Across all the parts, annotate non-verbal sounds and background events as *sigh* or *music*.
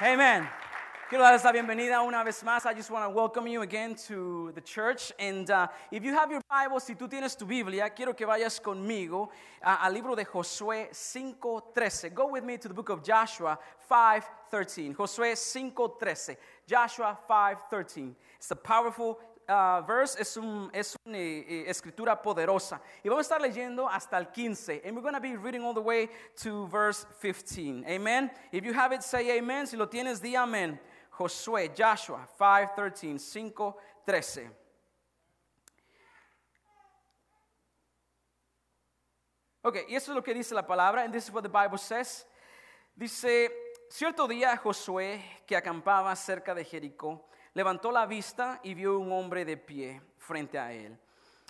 Amen. Quiero darles la bienvenida una vez más. I just want to welcome you again to the church. And uh, if you have your Bible, si tú tienes tu Biblia, quiero que vayas conmigo uh, al libro de Josué 5.13. Go with me to the book of Joshua 5.13. Josué 5.13. Joshua 5.13. It's a powerful Ah, verse es, un, es una eh, eh, escritura poderosa. Y vamos a estar leyendo hasta el 15. And we're going to be reading all the way to verse 15. Amen. If you have it, say amen. Si lo tienes, di amen. Josué, Joshua 5, 13, 5, 13. Ok, y eso es lo que dice la palabra, and this is what the Bible says. Dice, cierto día Josué, que acampaba cerca de Jericó, levantó la vista y vio un hombre de pie frente a él.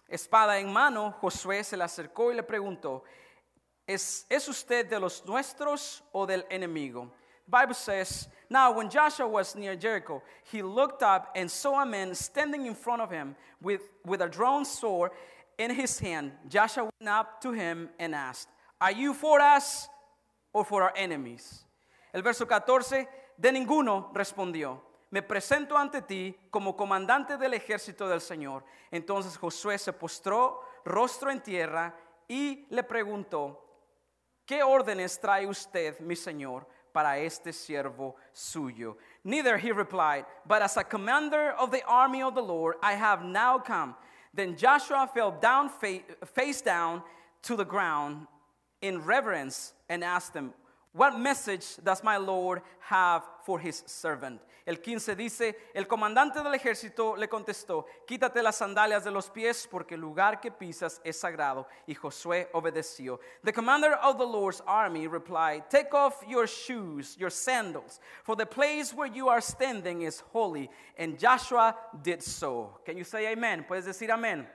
Espada en mano, Josué se le acercó y le preguntó, ¿es, ¿es usted de los nuestros o del enemigo? Bible says, Now when Joshua was near Jericho, he looked up and saw a man standing in front of him with, with a drawn sword in his hand. Joshua went up to him and asked, Are you for us or for our enemies? El verso 14, de ninguno respondió me presento ante ti como comandante del ejército del Señor. Entonces Josué se postró rostro en tierra y le preguntó, ¿qué órdenes trae usted, mi Señor, para este siervo suyo? Neither he replied, but as a commander of the army of the Lord, I have now come. Then Joshua fell down face down to the ground in reverence and asked them, What message does my Lord have for his servant? El 15 dice, el comandante del ejército le contestó, quítate las sandalias de los pies porque el lugar que pisas es sagrado. Y Josué obedeció. The commander of the Lord's army replied, take off your shoes, your sandals, for the place where you are standing is holy. And Joshua did so. Can you say amen? Puedes decir amén.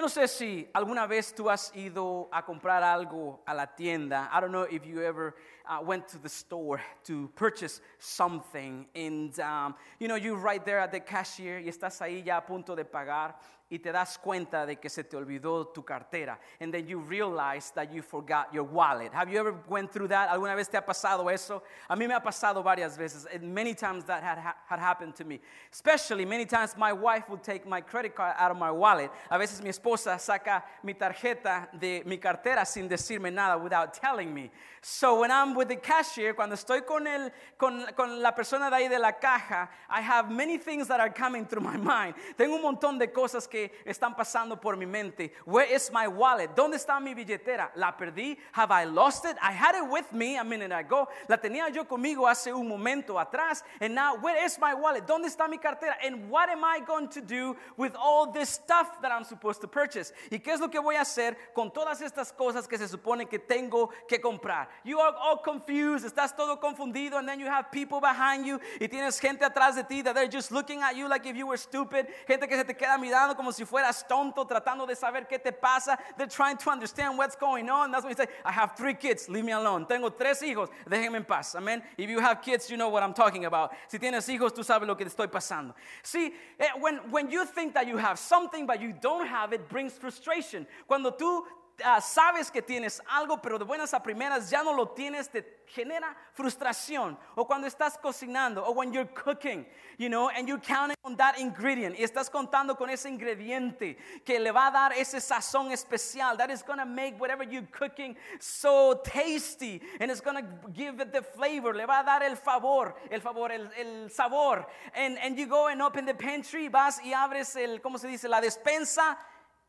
Yo no sé si alguna vez tú has ido a comprar algo a la tienda. I don't know if you ever uh, went to the store to purchase something and um, you know you're right there at the cashier y estás ahí ya a punto de pagar y te das cuenta de que se te olvidó tu cartera. And then you realize that you forgot your wallet. Have you ever went through that? ¿Alguna vez te ha pasado eso? A mí me ha pasado varias veces. And many times that had, had happened to me. Especially many times my wife would take my credit card out of my wallet. A veces mi esposa esposa saca mi tarjeta de mi cartera sin decirme nada, without telling me. So when I'm with the cashier, cuando estoy con, el, con, con la persona de ahí de la caja, I have many things that are coming through my mind. Tengo un montón de cosas que están pasando por mi mente. Where is my wallet? ¿Dónde está mi billetera? ¿La perdí? Have I lost it? I had it with me a minute ago. La tenía yo conmigo hace un momento atrás. And now, where is my wallet? ¿Dónde está mi cartera? And what am I going to do with all this stuff that I'm supposed to purchase. ¿Y qué es lo que voy a hacer con todas estas cosas que se supone que tengo que comprar? You are all confused, estás todo confundido and then you have people behind you y tienes gente atrás de ti that they're just looking at you like if you were stupid, gente que se te queda mirando como si fueras tonto tratando de saber qué te pasa. They're trying to understand what's going on. That's when you say, I have three kids, leave me alone. Tengo tres hijos, déjenme en paz. Amen. If you have kids, you know what I'm talking about. Si tienes hijos, tú sabes lo que te estoy pasando. See, eh, when, when you think that you have something but you don't have it, brings frustration. Cuando tú ah, sabes que tienes algo, pero de buenas a primeras ya no lo tienes, te genera frustración. O cuando estás cocinando, o when you're cooking, you know, and you're counting on that ingredient, y estás contando con ese ingrediente que le va a dar ese sazón especial. That is gonna make whatever you're cooking so tasty, and it's gonna give it the flavor. Le va a dar el favor, el favor, el, el sabor. And, and you go and open the pantry, vas y abres el, ¿cómo se dice? La despensa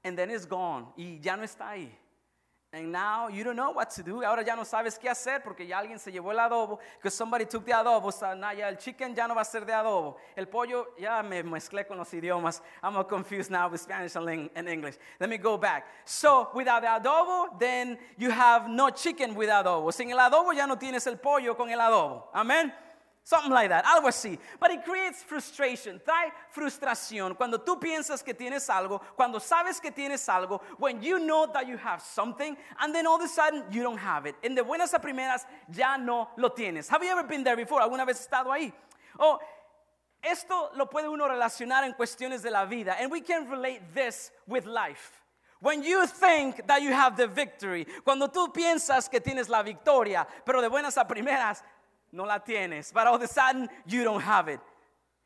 and then it's gone. Y ya no está ahí. And now you don't know what to do. Ahora ya no sabes qué hacer porque ya alguien se llevó el adobo. Because somebody took the adobo. So now ya el chicken ya no va a ser de adobo. El pollo, ya me mezclé con los idiomas. I'm all confused now with Spanish and English. Let me go back. So without the adobo, then you have no chicken with adobo. Sin el adobo ya no tienes el pollo con el adobo. Amen. Something like that, algo así. But it creates frustration, trae frustración. Cuando tú piensas que tienes algo, cuando sabes que tienes algo, when you know that you have something, and then all of a sudden you don't have it. En de buenas a primeras ya no lo tienes. Have you ever been there before? ¿Alguna vez estado ahí? Oh, esto lo puede uno relacionar en cuestiones de la vida. And we can relate this with life. When you think that you have the victory, cuando tú piensas que tienes la victoria, pero de buenas a primeras no la tienes. But all of a sudden, you don't have it.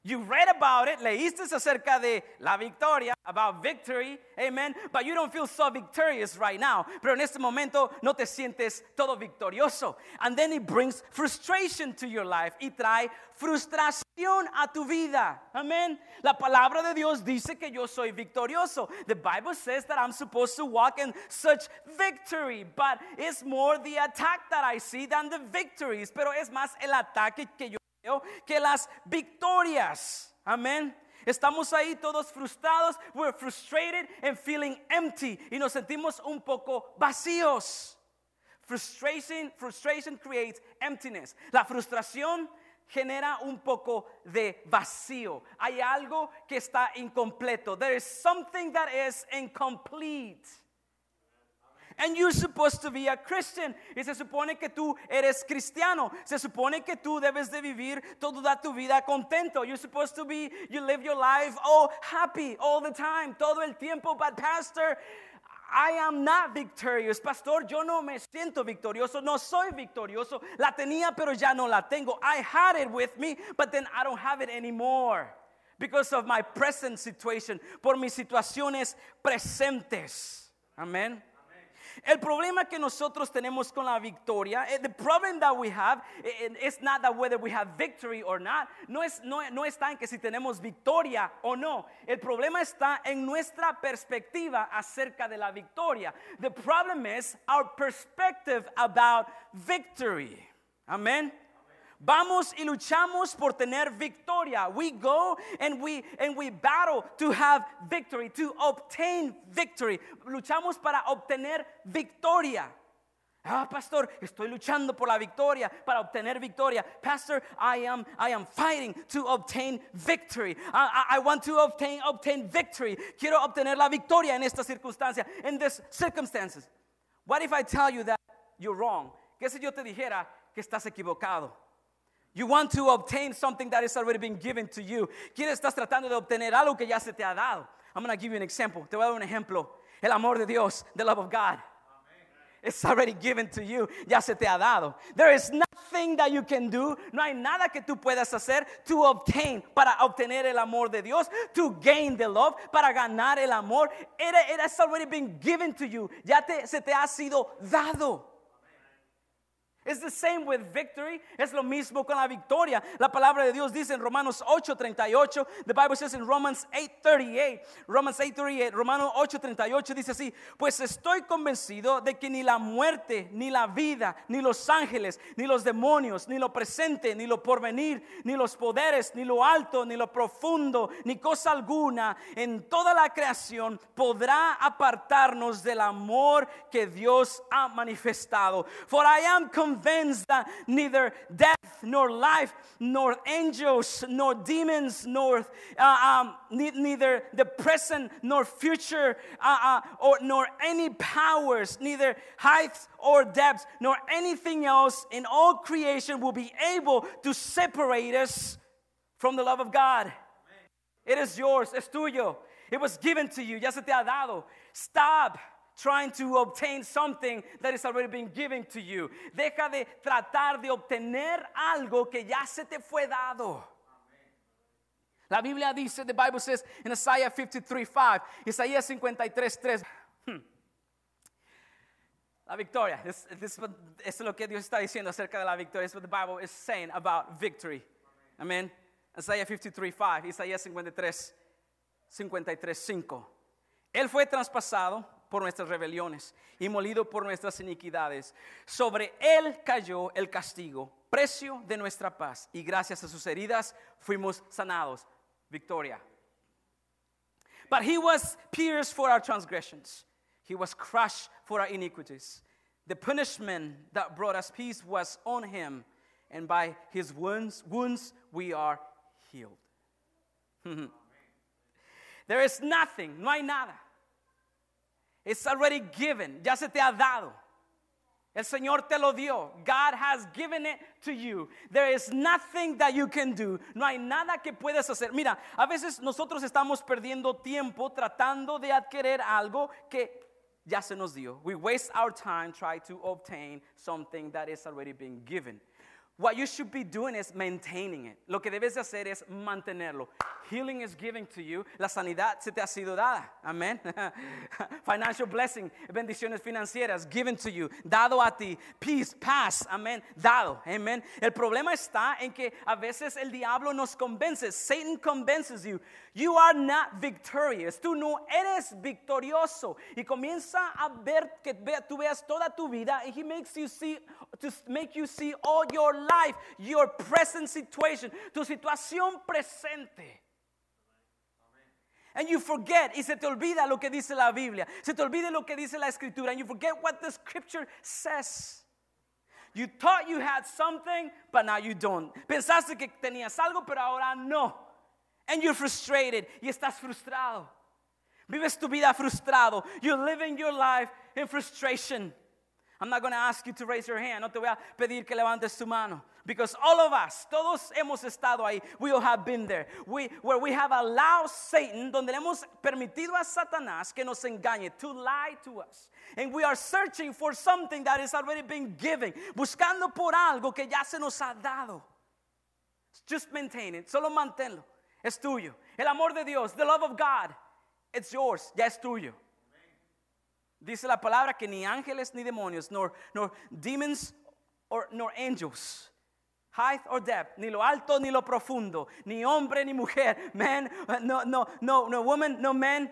You read about it, leíste acerca de la victoria, about victory, amen, but you don't feel so victorious right now. Pero en este momento no te sientes todo victorioso. And then it brings frustration to your life y trae frustración a tu vida. Amen. La palabra de Dios dice que yo soy victorioso. The Bible says that I'm supposed to walk in such victory, but it's more the attack that I see than the victories. Pero es más el ataque que yo que las victorias. Amén. Estamos ahí todos frustrados, we're frustrated and feeling empty y nos sentimos un poco vacíos. Frustration, frustration creates emptiness. La frustración genera un poco de vacío. Hay algo que está incompleto. There is something that is incomplete. And you're supposed to be a Christian. Y se supone que tú eres cristiano. Se supone que tú debes de vivir toda tu vida contento. You're supposed to be, you live your life, oh, happy all the time, todo el tiempo. But, Pastor, I am not victorious. Pastor, yo no me siento victorioso. No soy victorioso. La tenía, pero ya no la tengo. I had it with me, but then I don't have it anymore because of my present situation. Por mis situaciones presentes. Amén. El problema que nosotros tenemos con la victoria, eh, the problem that we have, eh, eh, is not that whether we have victory or not, no, es, no, está en que si tenemos victoria o no. El problema está en nuestra perspectiva acerca de la victoria. The problem is our perspective about victory. Amén. Vamos y luchamos por tener victoria. We go and we and we battle to have victory, to obtain victory. Luchamos para obtener victoria. Ah, pastor, estoy luchando por la victoria, para obtener victoria. Pastor, I am, I am fighting to obtain victory. I, I, I want to obtain, obtain victory. Quiero obtener la victoria en esta circunstancia, in this circumstances. What if I tell you that you're wrong? ¿Qué si yo te dijera que estás equivocado? You want to obtain something that has already been given to you. Quieres, estás tratando de obtener algo que ya se te ha dado. I'm going to give you an example. Te voy a dar un ejemplo. El amor de Dios, the love of God. It's already given to you. Ya se te ha dado. There is nothing that you can do. No hay nada que tú puedas hacer to obtain, para obtener el amor de Dios, to gain the love, para ganar el amor. It, has already been given to you. Ya te, se te ha sido dado same with victory. Es lo mismo con la victoria. La palabra de Dios dice en Romanos 8:38. The Bible says in Romans 8:38. Romans 8:38. Romanos 8:38 dice así: Pues estoy convencido de que ni la muerte, ni la vida, ni los ángeles, ni los demonios, ni lo presente, ni lo porvenir, ni los poderes, ni lo alto, ni lo profundo, ni cosa alguna en toda la creación podrá apartarnos del amor que Dios ha manifestado. For I am convinced convinced that neither death nor life nor angels nor demons nor uh, um, neither the present nor future uh, uh, or nor any powers neither heights or depths nor anything else in all creation will be able to separate us from the love of God. It is yours, es tuyo. It was given to you, ya se te ha dado. Stop trying to obtain something that is already being given to you. Deja de tratar de obtener algo que ya se te fue dado. La Biblia dice, the Bible says in Isaiah 53:5, Isaiah 53:3. Hmm. La victoria. This, this, esto es lo que Dios está diciendo acerca de la victoria. It's what the Bible is saying about victory. Amen. Isaiah 53:5, Isaiah Isaías 53, 53, 5. Él fue traspasado por nuestras rebeliones y molido por nuestras iniquidades. Sobre él cayó el castigo, precio de nuestra paz, y gracias a sus heridas fuimos sanados. Victoria. But he was pierced for our transgressions, he was crushed for our iniquities. The punishment that brought us peace was on him, and by his wounds, wounds we are healed. *laughs* there is nothing, no hay nada it's already given. Ya se te ha dado. El Señor te lo dio. God has given it to you. There is nothing that you can do. No hay nada que puedes hacer. Mira, a veces nosotros estamos perdiendo tiempo tratando de adquirir algo que ya se nos dio. We waste our time trying to obtain something that is already being given. What you should be doing is maintaining it. Lo que debes de hacer es mantenerlo. Healing is given to you. La sanidad se te ha sido dada. Amén. *laughs* Financial blessing, bendiciones financieras given to you, dado a ti. Peace, paz. Amén. Dado. Amén. El problema está en que a veces el diablo nos convence. Satan convinces you. You are not victorious. Tú no eres victorioso. Y comienza a ver que tú veas toda tu vida. And he makes you see to make you see all your life, your present situation, tu situación presente. And you forget, y se te olvida lo que dice la Biblia, se te olvida lo que dice la Escritura, and you forget what the Scripture says. You thought you had something, but now you don't. Pensaste que tenías algo, pero ahora no. And you're frustrated, y estás frustrado. Vives tu vida frustrado. You're living your life in frustration. I'm not going to ask you to raise your hand. No te voy a pedir que levantes tu mano. Because all of us, todos hemos estado ahí. We all have been there. We, where we have allowed Satan, donde le hemos permitido a Satanás que nos engañe, to lie to us. And we are searching for something that is already been given. Buscando por algo que ya se nos ha dado. Just maintain it. Solo manténlo. Es tuyo. El amor de Dios, the love of God, it's yours. Ya es tuyo. Dice la palabra que ni ángeles ni demonios, nor, nor demons or, nor angels, height or depth, ni lo alto ni lo profundo, ni hombre ni mujer, man, no, no, no, no woman, no man,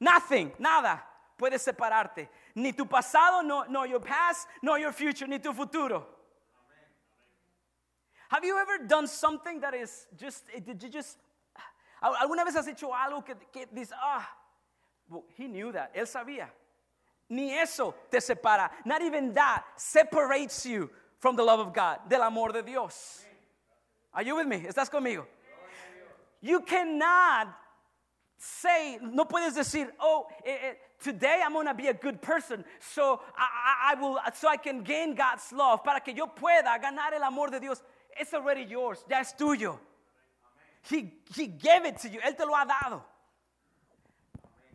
nothing, nada puede separarte. Ni tu pasado, no, no your past, no your future, ni tu futuro. Have you ever done something that is just, eh, did you just, alguna vez has hecho algo que, que ah, oh, he knew that, él sabía. Ni eso te separa. Not even that separates you from the love of God, del amor de Dios. Are you with me? ¿Estás conmigo? You cannot say, no puedes decir, oh, eh, eh, today I'm going to be a good person, so I, I, I, will, so I can gain God's love, para que yo pueda ganar el amor de Dios. It's already yours, ya es tuyo. He, he gave it to you, Él te lo ha dado.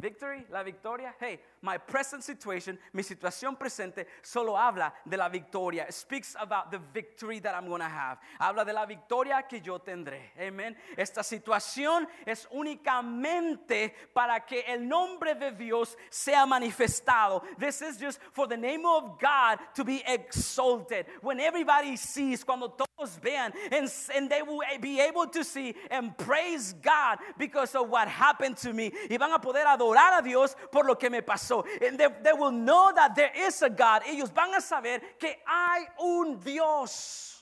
Victory, la victoria. Hey, my present situation, mi situación presente, solo habla de la victoria. It speaks about the victory that I'm going to have. Habla de la victoria que yo tendré. Amén. Esta situación es únicamente para que el nombre de Dios sea manifestado. This is just for the name of God to be exalted. When everybody sees, cuando todos vean, and, and they will be able to see and praise God because of what happened to me. Y van a poder adorar a Dios por lo que me pasó eso. They, they will know that there is a God. Ellos van a saber que hay un Dios.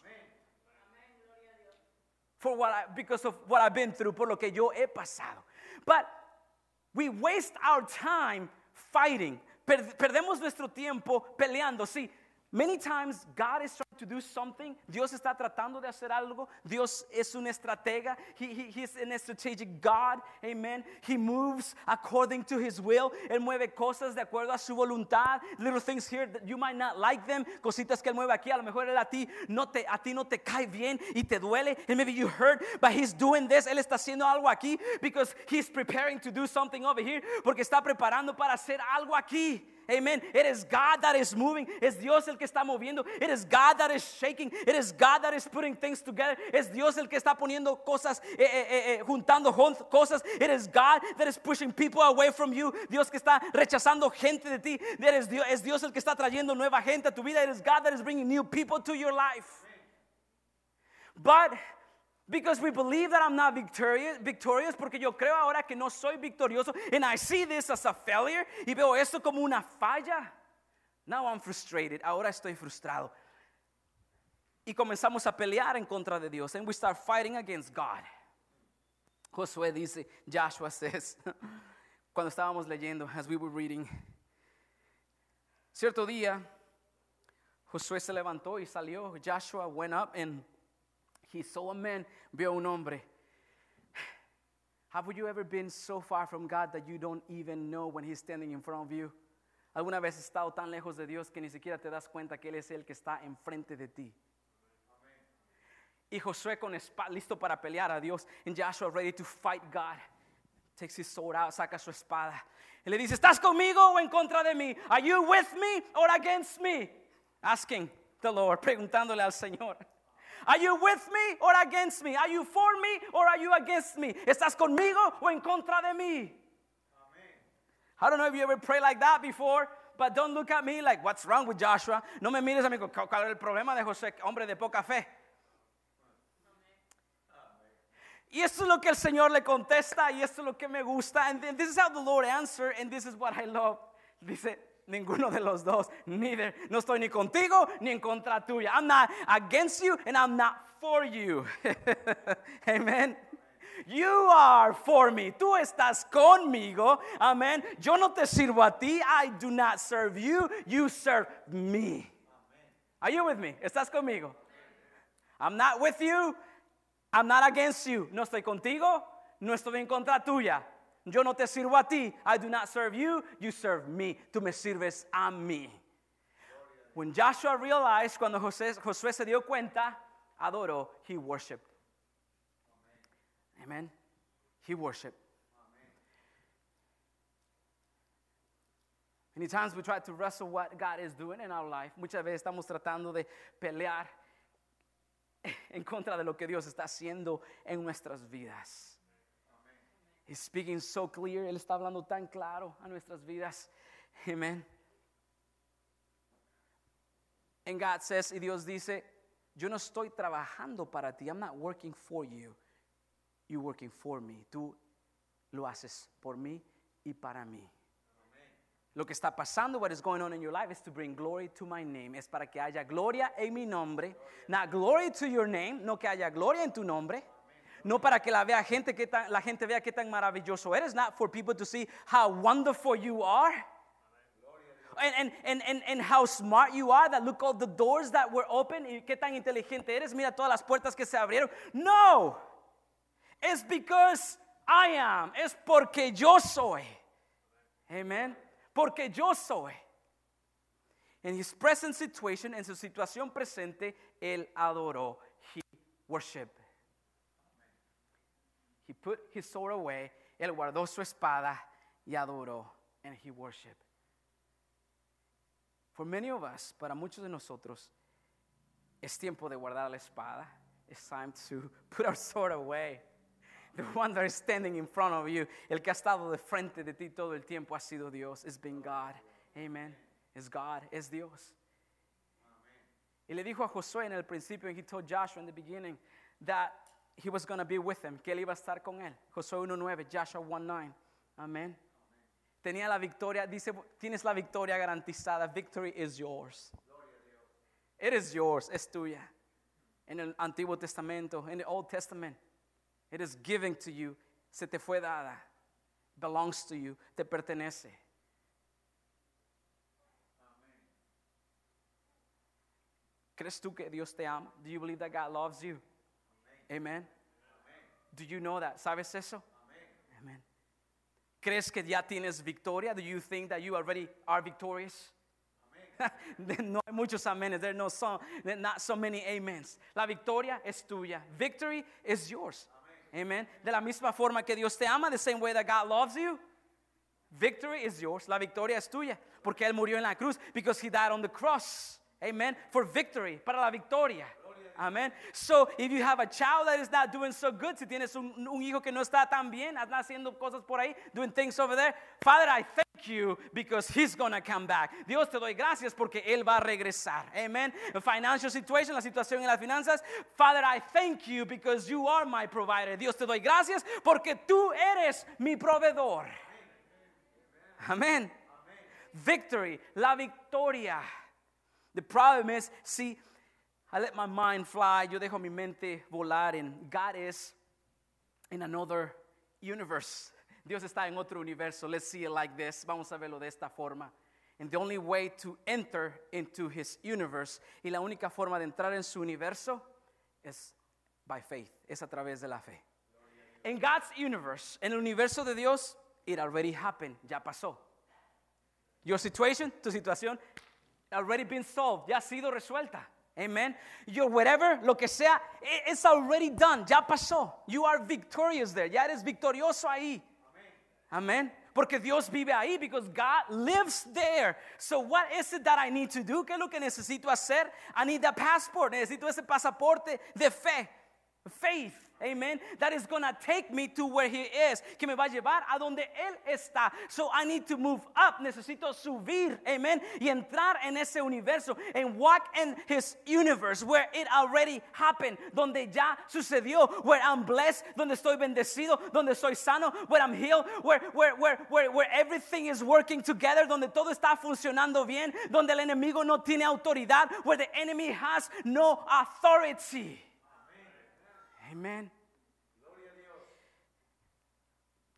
For what I, because of what I've been through, por lo que yo he pasado. But we waste our time fighting. perdemos nuestro tiempo peleando. See, Many times God is trying to do something. Dios está tratando de hacer algo. Dios es un estratega. He, he, he's an strategic God. Amen. He moves according to his will. Él mueve cosas de acuerdo a su voluntad. Little things here that you might not like them. Cositas que él mueve aquí. A lo mejor él a ti no te, a ti no te cae bien y te duele. And maybe you hurt, but he's doing this. Él está haciendo algo aquí because he's preparing to do something over here. Porque está preparando para hacer algo aquí. Amen. It is God that is moving. Es Dios el que está moviendo. It is God that is shaking. It is God that is putting things together. Es Dios el que está poniendo cosas, eh, eh, eh, eh juntando cosas. It is God that is pushing people away from you. Dios que está rechazando gente de ti. Eres Dios, es Dios el que está trayendo nueva gente a tu vida. It is God that is bringing new people to your life. But because we believe that I'm not victorious, victorious, porque yo creo ahora que no soy victorioso, and I see this as a failure, y veo esto como una falla. Now I'm frustrated, ahora estoy frustrado. Y comenzamos a pelear en contra de Dios, and we start fighting against God. Josué dice, Joshua says, *laughs* cuando estábamos leyendo, as we were reading, cierto día, Josué se levantó y salió, Joshua went up and he saw a man, vio un hombre. Have you ever been so far from God that you don't even know when he's standing in front of you? ¿Alguna vez has estado tan lejos de Dios que ni siquiera te das cuenta que Él es el que está enfrente de ti? Y Josué con espada, listo para pelear a Dios. And Joshua ready to fight God. Takes his sword out, saca su espada. Y le dice, ¿estás conmigo o en contra de mí? Are you with me or against me? Asking the Lord, preguntándole al Señor. Are you with me or against me? Are you for me or are you against me? ¿Estás conmigo o en contra de mí? I don't know if you ever prayed like that before, but don't look at me like, what's wrong with Joshua? No me mires, amigo, ¿cuál es el problema de José, hombre de poca fe? Y esto es lo que el Señor le contesta y esto es lo que me gusta. And this is how the Lord answered and this is what I love. Dice, Ninguno de los dos, neither. No estoy ni contigo ni en contra tuya. I'm not against you and I'm not for you. *laughs* Amen. You are for me. Tú estás conmigo. Amén. Yo no te sirvo a ti. I do not serve you. You serve me. Are you with me? ¿Estás conmigo? I'm not with you. I'm not against you. No estoy contigo. No estoy en contra tuya. Yo no te sirvo a ti. I do not serve you. You serve me. Tú me sirves a mí. When Joshua realized, cuando José, Josué se dio cuenta, adoró, he worshiped. Amen. He worshiped. Many times we try to wrestle what God is doing in our life. Muchas veces estamos tratando de pelear *laughs* en contra de lo que Dios está haciendo en nuestras vidas. He's speaking so clear. Él está hablando tan claro a nuestras vidas. Amen. And God says, y Dios dice, yo no estoy trabajando para ti. I'm not working for you. You're working for me. Tú lo haces por mí y para mí. Lo que está pasando, what is going on in your life, is to bring glory to my name. Es para que haya gloria en mi nombre. Not glory to your name, no que haya gloria en tu nombre. No para que la, vea gente, que la gente vea qué tan maravilloso eres. Not for people to see how wonderful you are. And, and, and, and, how smart you are, that look all the doors that were open, y qué tan inteligente eres, mira todas las puertas que se abrieron. No, it's because I am, es porque yo soy. Amen. Porque yo soy. In his present situation, en su situación presente, él adoró. He worshiped. He put his sword away, él guardó su espada y adoró, and he worshiped. For many of us, para muchos de nosotros, es tiempo de guardar la espada. It's time to *laughs* put our sword away. The one that is standing in front of you, el que ha estado de frente de ti todo el tiempo ha sido Dios. It's been God. Amen. It's God. It's Dios. Y le dijo a Josué en el principio, and he told Joshua in the beginning, that he was going to be with them, que él iba a estar con él. Josué 1.9, Joshua 1.9. Amén. Tenía la victoria, dice, tienes la victoria garantizada. Victory is yours. It is yours, es tuya. En el Antiguo Testamento, en el Old Testament, it is given to you. Se te fue dada. Belongs to you, te pertenece. Amen. ¿Crees tú que Dios te ama? Do you believe that God loves you? Amén. Do you know that? ¿Sabes eso? Amén. ¿Crees que ya tienes victoria? Do you think that you already are victorious? *laughs* no hay muchos amenes. There are no so, not so many amens. La victoria es tuya. Victory is yours. Amen. De la misma forma que Dios te ama, the same way that God loves you. Victory is yours. La victoria es tuya. Porque Él murió en la cruz. Because He died on the cross. Amen. For victory. Para la victoria. Amén. So, if you have a child that is not doing so good, si tienes un, un hijo que no está tan bien, está haciendo cosas por ahí, doing things over there, Father, I thank you because he's gonna come back. Dios te doy gracias porque él va a regresar. Amen. The financial situation, la situación en las finanzas. Father, I thank you because you are my provider. Dios te doy gracias porque tú eres mi proveedor. Amén. Victory, la victoria. The problem is, see, I let my mind fly. Yo dejo mi mente volar. And God is in another universe. Dios está en otro universo. Let's see it like this. Vamos a verlo de esta forma. And the only way to enter into his universe, y la única forma de entrar en su universo, es by faith, es a través de la fe. In God's universe, en el universo de Dios, it already happened, ya pasó. Your situation, tu situación, already been solved, ya ha sido resuelta. Amen. Your whatever, lo que sea, it's already done. Ya pasó. You are victorious there. Ya eres victorioso ahí. Amen. Porque Dios vive ahí, because God lives there. So what is it that I need to do? ¿Qué es lo que necesito hacer? I need that passport. Necesito ese pasaporte de fe. Faith. Amen. That is going to take me to where He is. Que me va a llevar a donde Él está. So I need to move up. Necesito subir. Amen. Y entrar en ese universo. And walk in His universe where it already happened. Donde ya sucedió. Where I'm blessed. Donde estoy bendecido. Donde soy sano. Where I'm healed. Where, where, where, where, where everything is working together. Donde todo está funcionando bien. Donde el enemigo no tiene autoridad. Where the enemy has no authority. Amen.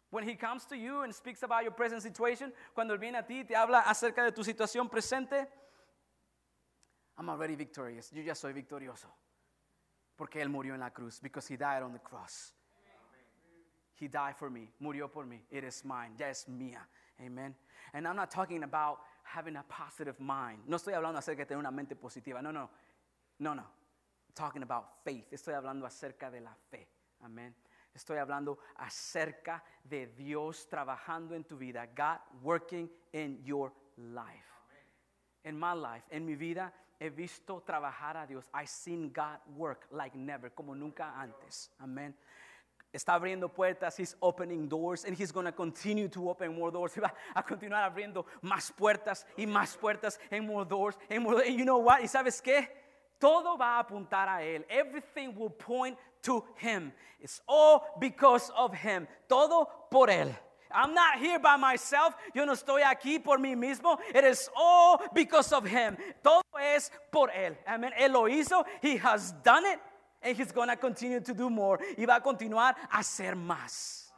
When he comes to you and speaks about your present situation, cuando él viene a ti y te habla acerca de tu situación presente, I'm already victorious. Yo ya soy victorioso. Porque él murió en la cruz. Because he died on the cross. Amen. He died for me. Murió por mí. It is mine. Ya es mía. Amen. And I'm not talking about having a positive mind. No estoy hablando acerca de tener una mente positiva. No, no. No, no. talking about faith. Estoy hablando acerca de la fe. Amén. Estoy hablando acerca de Dios trabajando en tu vida. God working in your life. En my life, en mi vida, he visto trabajar a Dios. I seen God work like never, como nunca antes. Amén. Está abriendo puertas, he's opening doors, and he's going to continue to open more doors. *laughs* va a continuar abriendo más puertas y más puertas, and more doors, and more you know what? ¿Y sabes qué? Todo va a apuntar a Él. Everything will point to Him. It's all because of Him. Todo por Él. I'm not here by myself. Yo no estoy aquí por mí mismo. It is all because of Him. Todo es por Él. Amen. Él lo hizo. He has done it. And He's going to continue to do more. Y va a continuar a hacer más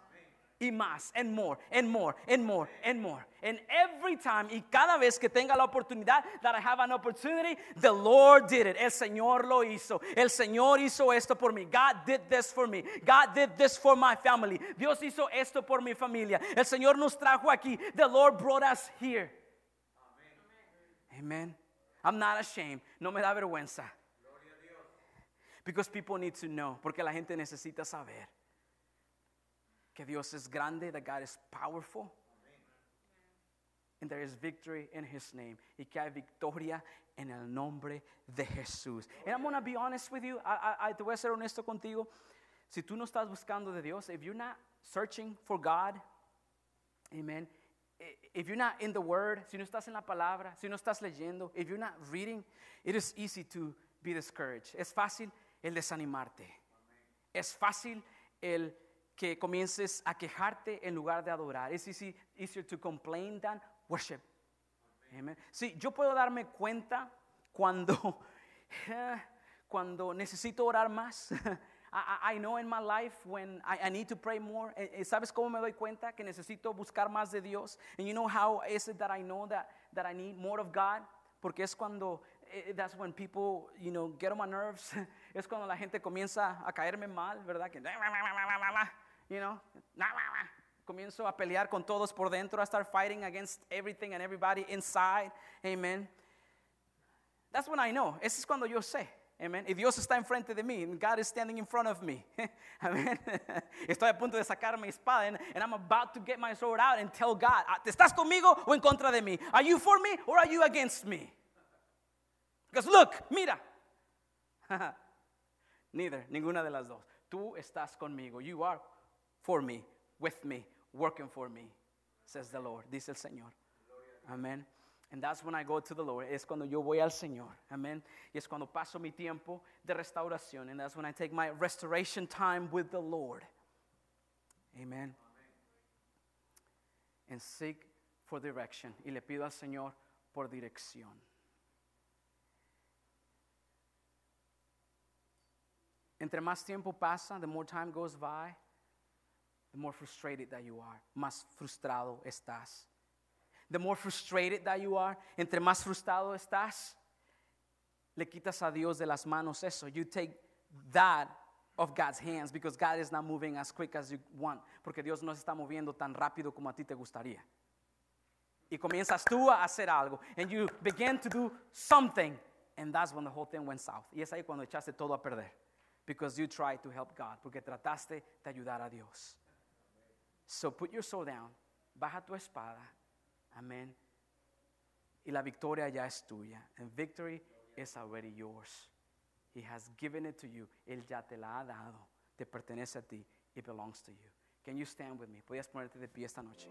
más, and more, and more, and more, and more. And every time, y cada vez que tenga la oportunidad, that I have an opportunity, the Lord did it. El Señor lo hizo. El Señor hizo esto por mí. God did this for me. God did this for my family. Dios hizo esto por mi familia. El Señor nos trajo aquí. The Lord brought us here. Amen. Amen. I'm not ashamed. No me da vergüenza. Because people need to know. Porque la gente necesita saber. que Dios es grande, that God is powerful. And there is victory in his name. Y que hay victoria en el nombre de Jesús. And I'm going to be honest with you. I, I, te voy a ser honesto contigo. Si tú no estás buscando de Dios, if you're not searching for God, amen. Eh, if you're not in the word, si no estás en la palabra, si no estás leyendo, if you're not reading, it is easy to be discouraged. Es fácil el desanimarte. Es fácil el que comiences a quejarte en lugar de adorar. Es easier to complain than worship. Amen. Sí, yo puedo darme cuenta cuando, *laughs* cuando necesito orar más. *laughs* I, know in my life when I, I, need to pray more. Eh, eh, ¿Sabes cómo me doy cuenta que necesito buscar más de Dios? And you know how is it that I know that, that I need more of God? Porque es cuando, eh, that's when people, you know, get on my nerves. *laughs* Es cuando la gente comienza a caerme mal, ¿verdad? Que, you know, comienzo a pelear con todos por dentro. I start fighting against everything and everybody inside. Amen. That's when I know. This es cuando yo sé. Amen. Y Dios está enfrente de mí. And God is standing in front of me. *laughs* Amen. Estoy a punto de sacar mi espada. And, and, I'm about to get my sword out and tell God, ah, estás conmigo o en contra de mí? Are you for me or are you against me? Because look, mira. *laughs* Neither, ninguna de las dos. Tú estás conmigo. You are for me, with me, working for me, says the Lord, dice el Señor. Amén. And that's when I go to the Lord. Es cuando yo voy al Señor. Amén. Y es cuando paso mi tiempo de restauración. And that's when I take my restoration time with the Lord. Amen. Amen. And seek for direction. Y le pido al Señor por dirección. Entre más tiempo pasa, the more time goes by, the more frustrated that you are. Más frustrado estás. The more frustrated that you are, entre más frustrado estás, le quitas a Dios de las manos eso. You take that of God's hands because God is not moving as quick as you want. Porque Dios no se está moviendo tan rápido como a ti te gustaría. Y comienzas tú a hacer algo. And you begin to do something. And that's when the whole thing went south. Y es ahí cuando echaste todo a perder. Because you tried to help God. Porque trataste de ayudar a Dios. So put your sword down, baja tu espada, amén. Y la victoria ya es tuya. And victory is already yours. He has given it to you. Él ya te la ha dado. Te pertenece a ti. It belongs to you. Can you stand with me? Podías ponerte de pie esta noche.